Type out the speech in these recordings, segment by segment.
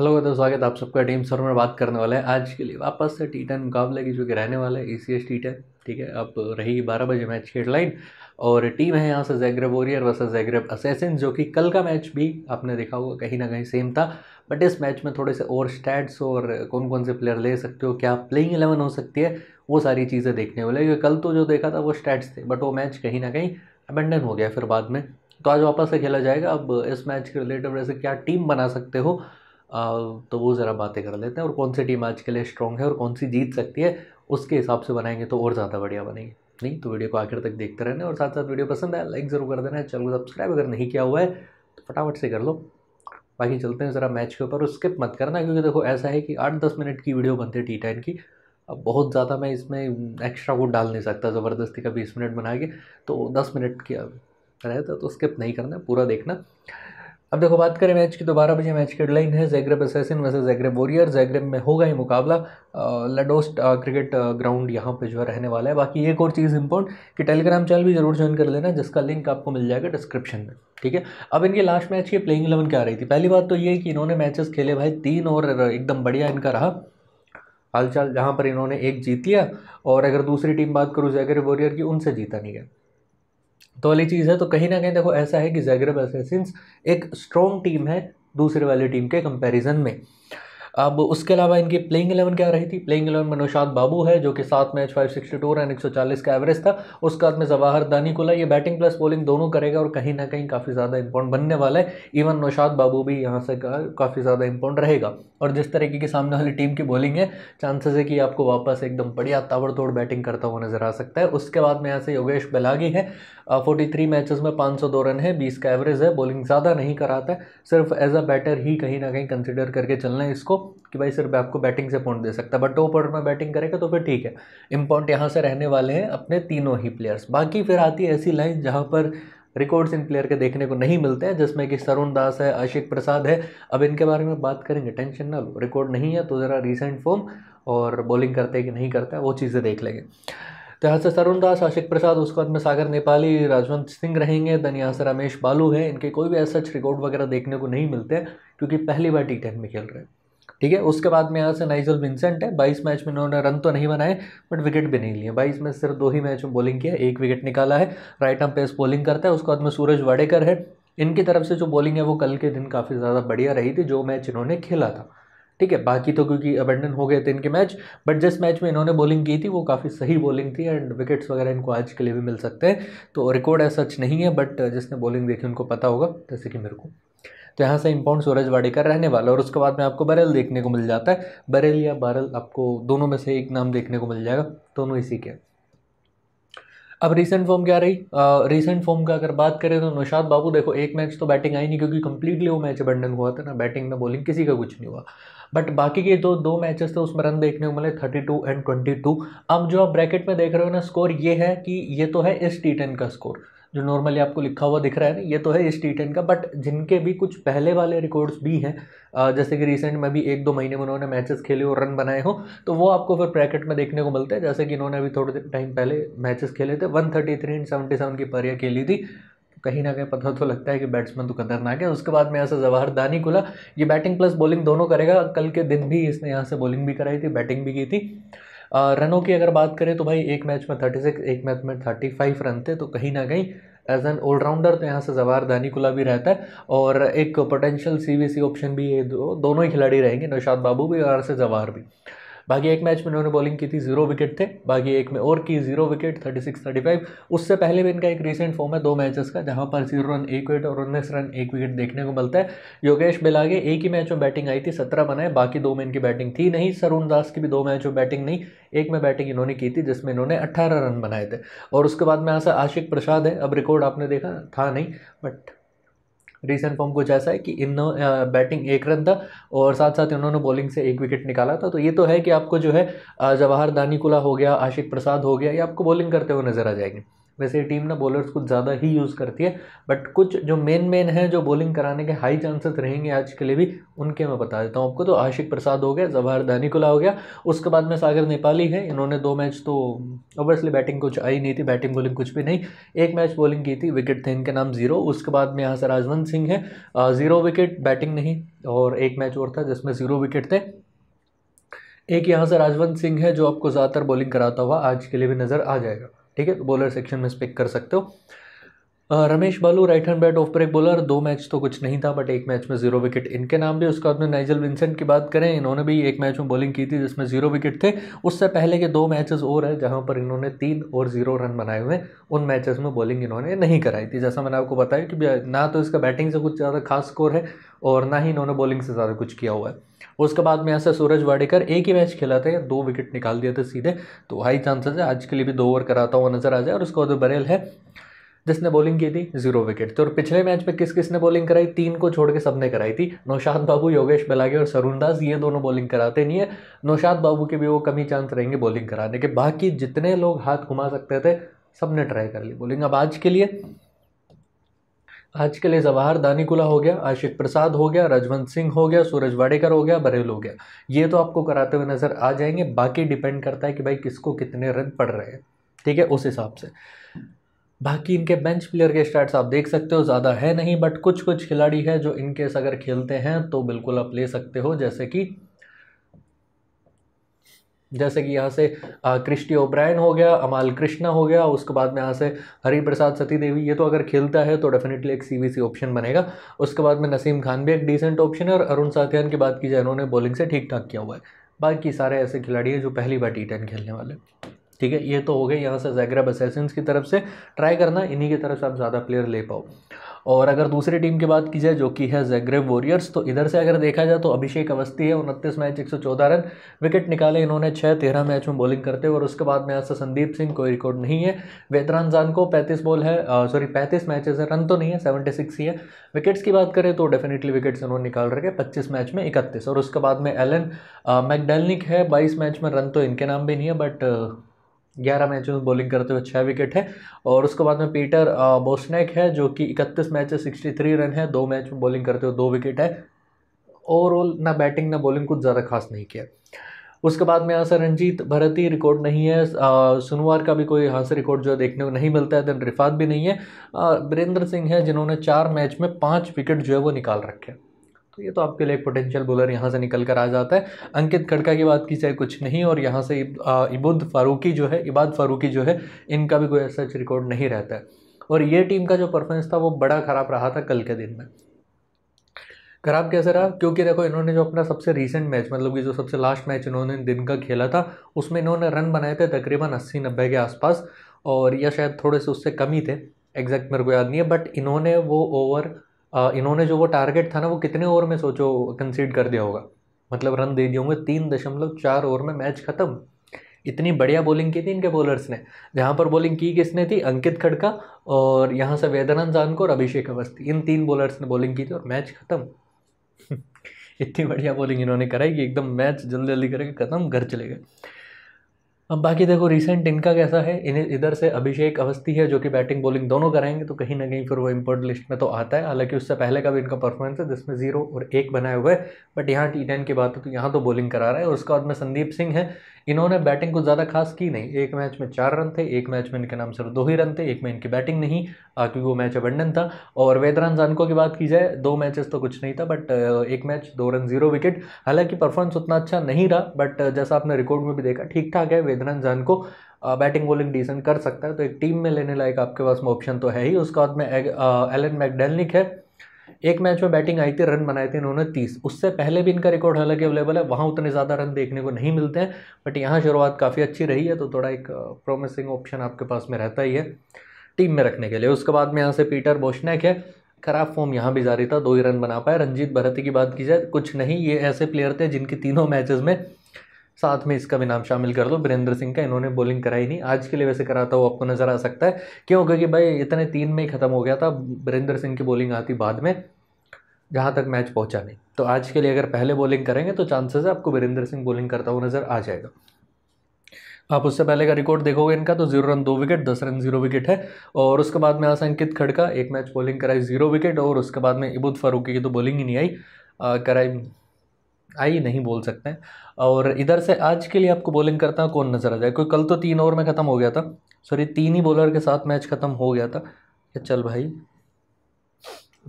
Hello तो स्वागत आप सबका टीम सर में बात करने वाले हैं आज के लिए वापस से टी टेन मुकाबले की जो कि रहने वाला है E C S T ten ठीक है अब रही बारह बजे मैच की हेडलाइन और टीम है यहाँ से Zagreb warrior versus Zagreb assassin जो कि कल का मैच भी आपने देखा होगा कहीं ना कहीं सेम था बट इस मैच में थोड़े से और स्टैट्स और कौन कौन से प्लेयर ले सकते हो क्या प्लेइंग एलेवन हो सकती है वो सारी चीज़ें देखने वाले क्योंकि कल तो जो देखा था वो स्टैट्स थे बट वो मैच कहीं ना कहीं अबेंडन हो गया फिर बाद में तो आज वापस से खेला जाएगा अब इस मैच के रिलेटेड वैसे क्या टीम बना सकते हो तो वो ज़रा बातें कर लेते हैं और कौन सी टीम आज के लिए स्ट्रॉन्ग है और कौन सी जीत सकती है उसके हिसाब से बनाएंगे तो और ज़्यादा बढ़िया बनेंगे नहीं तो वीडियो को आखिर तक देखते रहना और साथ साथ वीडियो पसंद आया लाइक ज़रूर कर देना चैनल को सब्सक्राइब अगर नहीं किया हुआ है तो फटाफट से कर लो बाकी चलते हैं ज़रा मैच के ऊपर और स्किप मत करना क्योंकि देखो ऐसा है कि आठ दस मिनट की वीडियो बनती है टी टेन की अब बहुत ज़्यादा मैं इसमें एक्स्ट्रा वो डाल नहीं सकता ज़बरदस्ती का बीस मिनट बना के तो दस मिनट की रहता तो स्किप नहीं करना पूरा देखना अब देखो बात करें मैच की दोबारा तो बारह बजे मैच की हेडलाइन है Zagreb assassin versus Zagreb warrior Zagreb में होगा ही मुकाबला लडोस्ट क्रिकेट ग्राउंड यहाँ पे जो है रहने वाला है बाकी एक और चीज़ इम्पोर्टेंट कि टेलीग्राम चैनल भी जरूर ज्वाइन कर लेना जिसका लिंक आपको मिल जाएगा डिस्क्रिप्शन में ठीक है अब इनके लास्ट मैच की प्लेइंग इलेवन क्या रही थी पहली बात तो ये कि इन्होंने मैचेस खेले भाई तीन और एकदम बढ़िया इनका रहा हालचाल जहाँ पर इन्होंने एक जीत लिया और अगर दूसरी टीम बात करूँ जैग्रेब वॉरियर की उनसे जीता नहीं गया तो वाली चीज़ है तो कहीं ना कहीं देखो ऐसा है कि जैग्रब एसेसिन्स एक स्ट्रॉन्ग टीम है दूसरे वाली टीम के कंपैरिजन में अब उसके अलावा इनकी प्लेइंग इलेवन क्या रही थी प्लेइंग इलेवन में नौशाद बाबू है जो कि सात match five sixty two run एक सौ चालीस का एवरेज था उसके बाद में जवाहर दानी कोला ये बैटिंग प्लस बॉलिंग दोनों करेगा और कहीं ना कहीं काफ़ी ज़्यादा इंपॉर्टेंट बनने वाला है इवन नौशाद बाबू भी यहाँ से काफ़ी ज़्यादा इंपॉर्टेंट रहेगा और जिस तरीके की सामने वाली टीम की बॉलिंग है चांसेस है कि आपको वापस एकदम बढ़िया ताबड़तोड़ बैटिंग करता हुआ नजर आ सकता है उसके बाद में यहाँ से योगेश बेलागी है फोर्टी थ्री मैच में पाँच सौ दो रन है बीस का एवरेज है बॉलिंग ज़्यादा नहीं कराता है सिर्फ एज अ बैटर ही कहीं ना कहीं कंसिडर करके चलना है इसको कि भाई सिर्फ आपको बैटिंग से पॉइंट दे सकता है बट टॉप ऑर्डर में बैटिंग करेगा तो फिर ठीक है इम्पॉर्ट यहाँ से रहने वाले हैं अपने तीनों ही प्लेयर्स बाकी फिर आती है ऐसी लाइन जहाँ पर रिकॉर्ड्स इन प्लेयर के देखने को नहीं मिलते हैं जिसमें कि सरुण दास है आशिक प्रसाद है अब इनके बारे में बात करेंगे टेंशन ना लो रिकॉर्ड नहीं है तो ज़रा रिसेंट फॉर्म और बॉलिंग करते हैं कि नहीं करता है वो चीज़ें देख लेंगे तो यहाँ से सरुण दास आशिक प्रसाद उसके बाद में सागर नेपाली राजवंत सिंह रहेंगे देन यहाँ से रमेश बालू है इनके कोई भी ऐसा रिकॉर्ड वगैरह देखने को नहीं मिलते क्योंकि पहली बार टी टेन में खेल रहे हैं ठीक है उसके बाद में यहाँ से नाइजल विंसेंट है बाईस मैच में इन्होंने रन तो नहीं बनाए बट विकेट भी नहीं लिए बाईस में सिर्फ दो ही मैच में बॉलिंग किया एक विकेट निकाला है राइट हम पेस बॉलिंग करता है उसके बाद में सूरज वाडेकर है इनकी तरफ से जो बॉलिंग है वो कल के दिन काफ़ी ज़्यादा बढ़िया रही थी जो मैच इन्होंने खेला था ठीक है बाकी तो क्योंकि अबेंडन हो गए थे इनके मैच बट जिस मैच में इन्होंने बॉलिंग की थी वो काफ़ी सही बॉलिंग थी एंड विकेट्स वगैरह इनको आज के लिए भी मिल सकते हैं तो रिकॉर्ड ऐसा सच नहीं है बट जिसने बॉलिंग देखी उनको पता होगा जैसे कि मेरे को तो यहाँ से इम्पाउंड सूरजवाड़ी का रहने वाला और उसके बाद में आपको बरेल देखने को मिल जाता है बरेल या बारल आपको दोनों में से एक नाम देखने को मिल जाएगा दोनों इसी के अब रिसेंट फॉर्म क्या रही रीसेंट फॉर्म का अगर बात करें तो नौशाद बाबू देखो एक मैच तो बैटिंग आई नहीं क्योंकि कंप्लीटली वो मैच बंडन हुआ था ना बैटिंग ना बॉलिंग किसी का कुछ नहीं हुआ बट बाकी के दो, दो मैचेस थे तो उसमें रन देखने को मिले thirty two and twenty two अब जो आप ब्रैकेट में देख रहे हो ना स्कोर ये है कि ये तो है इस टी टेन का स्कोर जो नॉर्मली आपको लिखा हुआ दिख रहा है ना ये तो है इस टी टेन का बट जिनके भी कुछ पहले वाले रिकॉर्ड्स भी हैं जैसे कि रिसेंट में भी एक दो महीने में उन्होंने मैचेस खेले और रन बनाए हो तो वो आपको फिर ब्रैकेट में देखने को मिलते हैं जैसे कि इन्होंने अभी थोड़े टाइम पहले मैचेस खेले थे one thirty three and seventy seven की परियाँ खेली थी कहीं ना कहीं पता तो लगता है कि बैट्समैन तो खतरनाक है उसके बाद में यहाँ से जवाहर दानी खुला ये बैटिंग प्लस बॉलिंग दोनों करेगा कल के दिन भी इसने यहाँ से बॉलिंग भी कराई थी बैटिंग भी की थी रनों की अगर बात करें तो भाई एक मैच में थर्टी सिक्स एक मैच में थर्टी फाइव रन थे तो कहीं ना कहीं एज एन ऑलराउंडर तो यहाँ से जवाहर दानिकुला भी रहता है और एक पोटेंशियल सी ऑप्शन भी ये दो, दोनों ही खिलाड़ी रहेंगे नौशाद बाबू भी और से जवाहर भी बाकी एक मैच में इन्होंने बॉलिंग की थी जीरो विकेट थे बाकी एक में और की zero wicket thirty six thirty five उससे पहले भी इनका एक रिसेंट फॉर्म है दो मैचेस का जहाँ पर जीरो रन एक विकेट और उन्नीस रन एक विकेट देखने को मिलता है योगेश बिलागे एक ही मैच में बैटिंग आई थी सत्रह बनाए बाकी दो में इनकी बैटिंग थी नहीं सरुण दास की भी दो मैच में बैटिंग नहीं एक में बैटिंग इन्होंने की थी जिसमें इन्होंने अट्ठारह रन बनाए थे और उसके बाद में ऐसा आशिक प्रसाद है अब रिकॉर्ड आपने देखा था नहीं बट रीसेंट फॉर्म कुछ ऐसा है कि इन्होंने बैटिंग एक रन था और साथ साथ इन्होंने बॉलिंग से एक विकेट निकाला था तो ये तो है कि आपको जो है जवाहर दानीकुला हो गया आशिक प्रसाद हो गया ये आपको बॉलिंग करते हुए नजर आ जाएंगे वैसे ये टीम ना बॉलर्स कुछ ज़्यादा ही यूज़ करती है बट कुछ जो मेन मेन है जो बॉलिंग कराने के हाई चांसेस रहेंगे आज के लिए भी उनके मैं बता देता हूँ आपको तो आशिक प्रसाद हो गया जवाहर दानिकुला हो गया उसके बाद में सागर नेपाली है इन्होंने दो मैच तो ओबियसली बैटिंग कुछ आई नहीं थी बैटिंग बॉलिंग कुछ भी नहीं एक मैच बॉलिंग की थी विकेट थे इनके नाम जीरो उसके बाद में यहाँ से राजवंत सिंह है ज़ीरो विकेट बैटिंग नहीं और एक मैच और था जिसमें ज़ीरो विकेट थे एक यहाँ से राजवंत सिंह है जो आपको ज़्यादातर बॉलिंग कराता हुआ आज के लिए भी नज़र आ जाएगा ठीक है तो बॉलर सेक्शन में स्पिक कर सकते हो Ramesh Balu right hand bat off break bowler दो मैच तो कुछ नहीं था बट एक मैच में जीरो विकेट इनके नाम भी उसके बाद में नाइजल विंसेंट की बात करें इन्होंने भी एक मैच में बॉलिंग की थी जिसमें जीरो विकेट थे उससे पहले के दो मैचेस और हैं जहां पर इन्होंने तीन और जीरो रन बनाए हुए उन मैचेस में बॉलिंग इन्होंने नहीं कराई थी जैसा मैंने आपको बताया कि ना तो इसका बैटिंग से कुछ ज़्यादा खास स्कोर है और ना ही इन्होंने बॉलिंग से ज़्यादा कुछ किया हुआ है उसके बाद में ऐसा सूरज वाडेकर एक ही मैच खेला था दो विकेट निकाल दिए थे सीधे तो हाई चांसेस है आज के लिए भी दो ओवर कराता हुआ नजर आ जाए और उसके बाद बरेल है जिसने बॉलिंग की थी जीरो विकेट तो और पिछले मैच में किस किस ने बॉलिंग कराई तीन को छोड़ के सबने कराई थी नौशाद बाबू योगेश बेलागे और सरुण दास ये दोनों बॉलिंग कराते नहीं है नौशाद बाबू के भी वो कमी चांस रहेंगे बॉलिंग कराने के बाकी जितने लोग हाथ घुमा सकते थे सब ने ट्राई कर ली बॉलिंग अब आज के लिए आज के लिए जवाहर दानिकुला हो गया आशिक प्रसाद हो गया रजवंत सिंह हो गया सूरज वाडेकर हो गया बरेल हो गया ये तो आपको कराते हुए नज़र आ जाएंगे बाकी डिपेंड करता है कि भाई किसको कितने रन पड़ रहे हैं ठीक है उस हिसाब से बाकी इनके बेंच प्लेयर के स्टार्ट्स आप देख सकते हो ज़्यादा है नहीं बट कुछ कुछ खिलाड़ी है जो इनकेस अगर खेलते हैं तो बिल्कुल आप ले सकते हो जैसे कि जैसे कि यहाँ से क्रिस्टी ओब्रायन हो गया अमाल कृष्णा हो गया उसके बाद में यहाँ से हरी प्रसाद सती देवी ये तो अगर खेलता है तो डेफिनेटली एक सी ऑप्शन बनेगा उसके बाद में नसीम खान भी एक डिसेंट ऑप्शन है और अरुण साथियान की बात की जाए उन्होंने बॉलिंग से ठीक ठाक किया हुआ है बाकी सारे ऐसे खिलाड़ी हैं जो पहली बार टी टेन खेलने वाले ठीक है ये तो हो गए यहाँ से जैगरा बसेसेंस की तरफ से ट्राई करना इन्हीं की तरफ से आप ज़्यादा प्लेयर ले पाओ और अगर दूसरी टीम की बात की जाए जो कि है जैग्रेव वॉरियर्स तो इधर से अगर देखा जाए तो अभिषेक अवस्थी है उनतीस मैच एक रन विकेट निकाले इन्होंने छः तेरह मैच में बॉलिंग करते हुए और उसके बाद में ऐसा संदीप सिंह कोई रिकॉर्ड नहीं है वेतरान जान को पैंतीस बॉल है सॉरी पैंतीस मैचेस है रन तो नहीं है सेवेंटी सिक्स ही है विकेट्स की बात करें तो डेफिनेटली विकेट्स इन्होंने निकाल रखे पच्चीस मैच में इकतीस और उसके बाद में एलन मैकडेलनिक है बाईस मैच में रन तो इनके नाम भी नहीं है बट ग्यारह मैचेस बॉलिंग करते हुए छः विकेट है और उसके बाद में पीटर बोस्नेक है जो कि इकतीस मैच सिक्सटी थ्री रन है दो मैच में बॉलिंग करते हुए दो विकेट है ओवरऑल ना बैटिंग ना बॉलिंग कुछ ज़्यादा खास नहीं किया उसके बाद में यहाँ से रंजीत भरती रिकॉर्ड नहीं है सुनवार का भी कोई यहाँ से रिकॉर्ड जो है देखने को नहीं मिलता है देन रिफात भी नहीं है वीरेंद्र सिंह है जिन्होंने चार मैच में पाँच विकेट जो है वो निकाल रखे हैं तो ये तो आपके लिए एक पोटेंशियल बॉलर यहाँ से निकल कर आ जाता है अंकित खड़का की बात की जाए कुछ नहीं और यहाँ से इबुद फारूकी जो है इबाद फारूकी जो है इनका भी कोई सच रिकॉर्ड नहीं रहता है और ये टीम का जो परफॉर्मेंस था वो बड़ा ख़राब रहा था कल के दिन में खराब कैसे रहा क्योंकि देखो इन्होंने जो अपना सबसे रीसेंट मैच मतलब कि जो सबसे लास्ट मैच इन्होंने दिन का खेला था उसमें इन्होंने रन बनाए थे तकरीबन अस्सी नब्बे के आसपास और या शायद थोड़े से उससे कम ही थे एग्जैक्ट मेरे को याद नहीं है बट इन्होंने वो ओवर इन्होंने जो वो टारगेट था ना वो कितने ओवर में सोचो कंसीड कर दिया होगा मतलब रन दे दिए होंगे तीन दशमलव चार ओवर में मैच खत्म इतनी बढ़िया बॉलिंग की थी इनके बॉलर्स ने जहाँ पर बॉलिंग की किसने थी अंकित खड़का और यहाँ से जान जानको और अभिषेक अवस्थी इन तीन बॉलर्स ने बॉलिंग की थी और मैच खत्म इतनी बढ़िया बॉलिंग इन्होंने कराई कि एकदम मैच जल्दी जल्दी करके ख़त्म घर चले गए अब बाकी देखो रिसेंट इनका कैसा है इन इधर से अभिषेक अवस्थी है जो कि बैटिंग बॉलिंग दोनों कराएंगे तो कहीं ना कहीं फिर वो इम्पोर्ट लिस्ट में तो आता है हालांकि उससे पहले का भी इनका परफॉर्मेंस है जिसमें जीरो और एक बनाए हुए बट यहाँ टी टेन की बात हो तो यहाँ तो बॉलिंग करा रहा है और उसके बाद में संदीप सिंह है इन्होंने बैटिंग कुछ ज़्यादा खास की नहीं एक मैच में चार रन थे एक मैच में इनके नाम सिर्फ दो ही रन थे एक में इनकी बैटिंग नहीं क्योंकि वो मैच अबंडन था और वेदरान जानको की बात की जाए दो मैचेस तो कुछ नहीं था बट एक मैच दो रन जीरो विकेट हालांकि परफॉर्मेंस उतना अच्छा नहीं रहा बट जैसा आपने रिकॉर्ड में भी देखा ठीक ठाक है इमरान जान को बैटिंग बॉलिंग डिसेंट कर सकता है तो एक टीम में लेने लायक आपके पास में ऑप्शन तो है ही उसके बाद में एलन मैकडेलनिक है एक मैच में बैटिंग आई थी रन बनाए थे इन्होंने तीस उससे पहले भी इनका रिकॉर्ड हालांकि अवेलेबल है वहाँ उतने ज़्यादा रन देखने को नहीं मिलते हैं बट यहाँ शुरुआत काफ़ी अच्छी रही है तो थोड़ा एक प्रोमिसिंग ऑप्शन आपके पास में रहता ही है टीम में रखने के लिए उसके बाद में यहाँ से पीटर बोशनेक है खराब फॉर्म यहाँ भी जारी था दो ही रन बना पाए रंजीत भरती की बात की जाए कुछ नहीं ये ऐसे प्लेयर थे जिनकी तीनों मैचेस में साथ में इसका भी नाम शामिल कर दो वीरेंद्र सिंह का इन्होंने बॉलिंग कराई नहीं आज के लिए वैसे कराता हुआ आपको नज़र आ सकता है क्यों क्योंकि भाई इतने तीन में ही ख़त्म हो गया था वीरेंद्र सिंह की बॉलिंग आती बाद में जहाँ तक मैच पहुँचा नहीं तो आज के लिए अगर पहले बॉलिंग करेंगे तो चांसेस है आपको वीरेंद्र सिंह बॉलिंग करता हुआ नज़र आ जाएगा आप उससे पहले का रिकॉर्ड देखोगे इनका तो जीरो रन दो विकेट दस रन जीरो विकेट है और उसके बाद में आज अंकित खड़का एक मैच बॉलिंग कराई जीरो विकेट और उसके बाद में इबुद फारूकी की तो बॉलिंग ही नहीं आई कराई आई नहीं बोल सकते हैं और इधर से आज के लिए आपको बॉलिंग करता कौन नज़र आ जाए क्योंकि कल तो तीन ओवर में ख़त्म हो गया था सॉरी तीन ही बॉलर के साथ मैच ख़त्म हो गया था चल भाई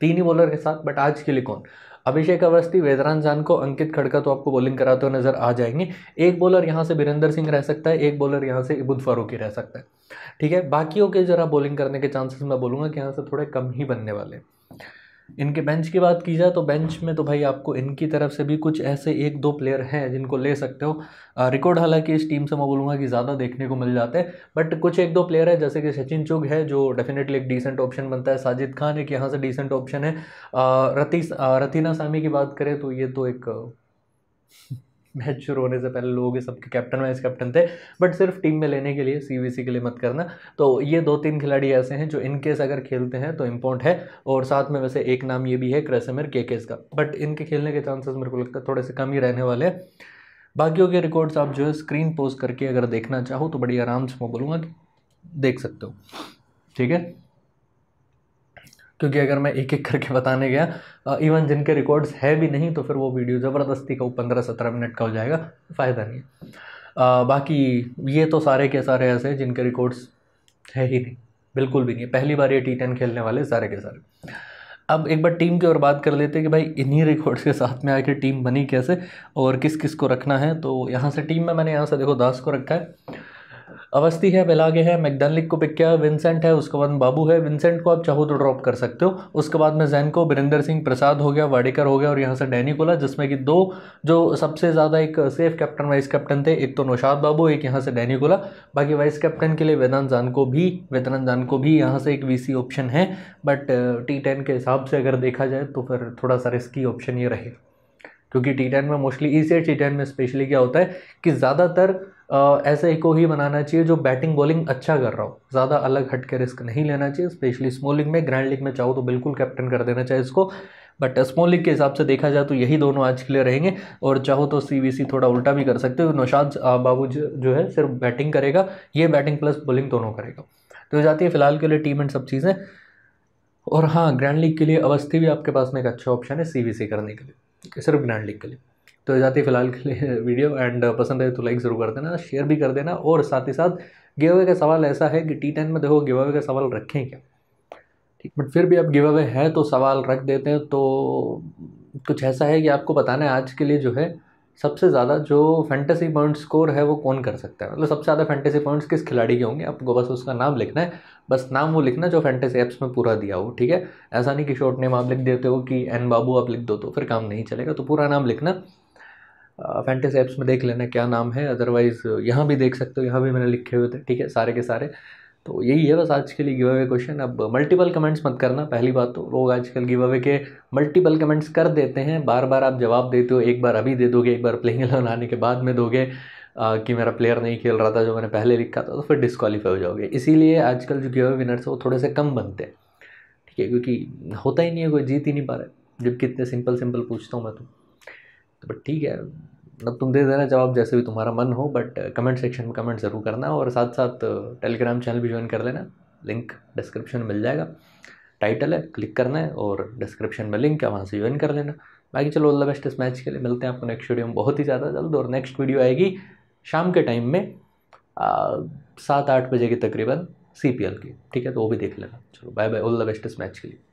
तीन ही बॉलर के साथ बट आज के लिए कौन अभिषेक अवस्थी वेदरान जान को अंकित खड़का तो आपको बॉलिंग कराते हुए नज़र आ जाएंगे एक बॉलर यहाँ से बीरेंद्र सिंह रह सकता है एक बॉलर यहाँ से इबुद फारूकी रह सकता है ठीक है बाकियों के ज़रा बॉलिंग करने के चांसेस मैं बोलूँगा कि यहाँ से थोड़े कम ही बनने वाले हैं इनके बेंच की बात की जाए तो बेंच में तो भाई आपको इनकी तरफ से भी कुछ ऐसे एक दो प्लेयर हैं जिनको ले सकते हो रिकॉर्ड हालांकि इस टीम से मैं बोलूँगा कि ज़्यादा देखने को मिल जाते हैं बट कुछ एक दो प्लेयर हैं जैसे कि सचिन चुग है जो डेफिनेटली एक डिसेंट ऑप्शन बनता है साजिद खान एक यहाँ से डिसेंट ऑप्शन है रती रतीना सामी की बात करें तो ये तो एक मैच शुरू होने से पहले लोग सबके कैप्टन वाइस कैप्टन थे बट सिर्फ टीम में लेने के लिए सी के लिए मत करना तो ये दो तीन खिलाड़ी ऐसे हैं जो इनकेस अगर खेलते हैं तो इम्पोर्ट है और साथ में वैसे एक नाम ये भी है क्रेसमिर केस का बट इनके खेलने के चांसेस मेरे को लगता है थोड़े से कम ही रहने वाले हैं बाकियों के रिकॉर्ड्स आप जो है स्क्रीन पोस्ट करके अगर देखना चाहो तो बड़ी आराम से मैं बोलूँगा कि देख सकते हो ठीक है क्योंकि अगर मैं एक एक करके बताने गया इवन जिनके रिकॉर्ड्स है भी नहीं तो फिर वो वीडियो ज़बरदस्ती का वो पंद्रह सत्रह मिनट का हो जाएगा फ़ायदा नहीं है आ, बाकी ये तो सारे के सारे ऐसे जिनके रिकॉर्ड्स है ही नहीं बिल्कुल भी नहीं पहली बार ये टी टेन खेलने वाले सारे के सारे अब एक बार टीम की और बात कर लेते हैं कि भाई इन्हीं रिकॉर्ड्स के साथ में आके टीम बनी कैसे और किस किस को रखना है तो यहाँ से टीम में मैंने यहाँ से देखो दास को रखा है अवस्थी है बेलागे है मैकडनलिक को पिक किया विंसेंट है उसके बाद बाबू है विंसेंट को आप चाहो तो ड्रॉप कर सकते हो उसके बाद में जैन को बीरेंद्र सिंह प्रसाद हो गया वाडेकर हो गया और यहाँ से डैनी कोला जिसमें कि दो जो सबसे ज़्यादा एक सेफ कैप्टन वाइस कैप्टन थे एक तो नौशाद बाबू एक यहाँ से डैनी कोला बाकी वाइस कैप्टन के लिए वेदांत जान को भी वेदांत जान को भी यहाँ से एक वी ऑप्शन है बट टी टेन के हिसाब से अगर देखा जाए तो फिर थोड़ा सा रिस्की ऑप्शन ये रहेगा क्योंकि टी टेन में मोस्टली इसी टी टेन में स्पेशली क्या होता है कि ज़्यादातर ऐसे एक ही बनाना चाहिए जो बैटिंग बॉलिंग अच्छा कर रहा हो ज़्यादा अलग हट के रिस्क नहीं लेना चाहिए स्पेशली स्मॉल लीग में ग्रैंड लीग में चाहो तो बिल्कुल कैप्टन कर देना चाहिए इसको बट स्मॉल लीग के हिसाब से देखा जाए तो यही दोनों आज के लिए रहेंगे और चाहो तो सी थोड़ा उल्टा भी कर सकते हो नौशाद बाबू जो है सिर्फ बैटिंग करेगा ये बैटिंग प्लस बॉलिंग दोनों करेगा तो जाती है फिलहाल के लिए टीम एंड सब चीज़ें और हाँ ग्रैंड लीग के लिए अवस्थी भी आपके पास में एक अच्छा ऑप्शन है सी करने के लिए सिर्फ ग्रैंड लीग के लिए तो जाती फिलहाल के लिए वीडियो एंड पसंद है तो लाइक ज़रूर कर देना शेयर भी कर देना और साथ ही साथ गिव अवे का सवाल ऐसा है कि टी टेन में देखो गिव अवे का सवाल रखें क्या ठीक बट फिर भी आप गिव अवे हैं तो सवाल रख देते हैं तो कुछ ऐसा है कि आपको बताना है आज के लिए जो है सबसे ज़्यादा जो फैंटेसी पॉइंट स्कोर है वो कौन कर सकता है मतलब सबसे ज़्यादा फैंटेसी पॉइंट्स किस खिलाड़ी के होंगे आपको बस उसका नाम लिखना है बस नाम वो लिखना जो फैंटेसी ऐप्स में पूरा दिया हो ठीक है ऐसा नहीं कि शॉर्ट नेम आप लिख देते हो कि एन बाबू आप लिख दो तो फिर काम नहीं चलेगा तो पूरा नाम लिखना फैंटेस एप्स में देख लेना क्या नाम है अदरवाइज़ यहाँ भी देख सकते हो यहाँ भी मैंने लिखे हुए थे ठीक है सारे के सारे तो यही है बस आज के लिए गिव अवे क्वेश्चन अब मल्टीपल कमेंट्स मत करना पहली बात तो लोग आजकल गिव अवे के मल्टीपल कमेंट्स कर देते हैं बार बार आप जवाब देते हो एक बार अभी दे दोगे एक बार प्लेइंग एलेवन आने के बाद में दोगे आ, कि मेरा प्लेयर नहीं खेल रहा था जो मैंने पहले लिखा था तो फिर डिस्कालीफाई हो जाओगे इसीलिए आजकल जो गिव अवे विनर्स है वो थोड़े से कम बनते हैं ठीक है क्योंकि होता ही नहीं है कोई जीत ही नहीं पा रहा है जब कितने सिंपल सिंपल पूछता हूँ मैं तुम तो। बट ठीक है मतलब तुम दे देना जवाब जैसे भी तुम्हारा मन हो बट कमेंट सेक्शन में कमेंट ज़रूर करना और साथ साथ टेलीग्राम uh, चैनल भी ज्वाइन कर लेना लिंक डिस्क्रिप्शन में मिल जाएगा टाइटल है क्लिक करना है और डिस्क्रिप्शन में लिंक है वहाँ से ज्वाइन कर लेना बाकी चलो ऑल द बेस्ट इस मैच के लिए मिलते हैं आपको नेक्स्ट वीडियो में बहुत ही ज़्यादा जल्द और नेक्स्ट वीडियो आएगी शाम के टाइम में uh, सात आठ बजे के तकरीबन सी की ठीक है तो वो भी देख लेना चलो bye bye all the best इस मैच के लिए